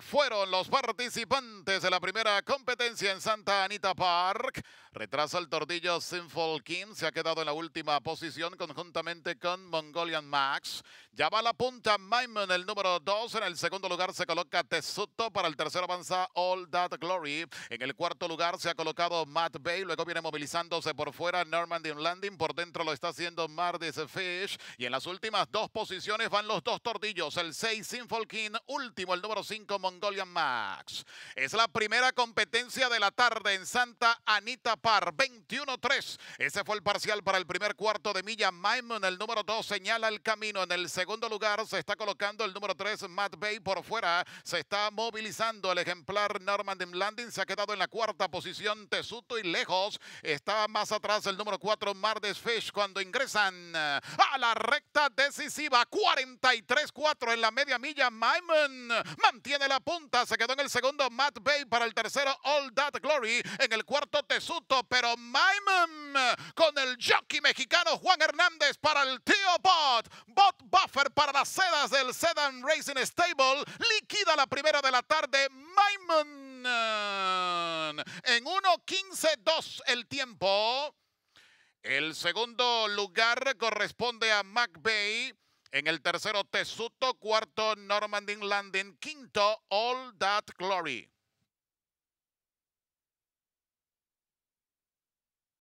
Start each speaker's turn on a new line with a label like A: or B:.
A: fueron los participantes de la primera competencia en Santa Anita Park. Retrasa el tordillo Sinful King. Se ha quedado en la última posición conjuntamente con Mongolian Max. Ya va a la punta Maimon, el número 2. En el segundo lugar se coloca Tesuto. Para el tercero avanza All That Glory. En el cuarto lugar se ha colocado Matt Bay. Luego viene movilizándose por fuera Normandy Landing. Por dentro lo está haciendo Mardis Fish. Y en las últimas dos posiciones van los dos tordillos. El 6 Sinful King. Último el número 5 Mongolian Max. Es la primera competencia de la tarde en Santa Anita. 21-3. Ese fue el parcial para el primer cuarto de milla. Maimon, el número 2, señala el camino. En el segundo lugar se está colocando el número 3, Matt Bay, por fuera. Se está movilizando el ejemplar Norman Landing. Se ha quedado en la cuarta posición Tesuto y lejos. Está más atrás el número 4, Mardes Fish, cuando ingresan eh, a la recta decisiva. 43-4 en la media milla. Maimon mantiene la punta. Se quedó en el segundo, Matt Bay, para el tercero, All That Glory. En el cuarto, Tesuto pero Maimon con el jockey mexicano Juan Hernández para el tío Bot. Bot Buffer para las sedas del Sedan Racing Stable. Liquida la primera de la tarde. Maimon en 1.15.2 el tiempo. El segundo lugar corresponde a McBay. En el tercero, Tesuto. Cuarto, Normandy Landing. Quinto, All That Glory.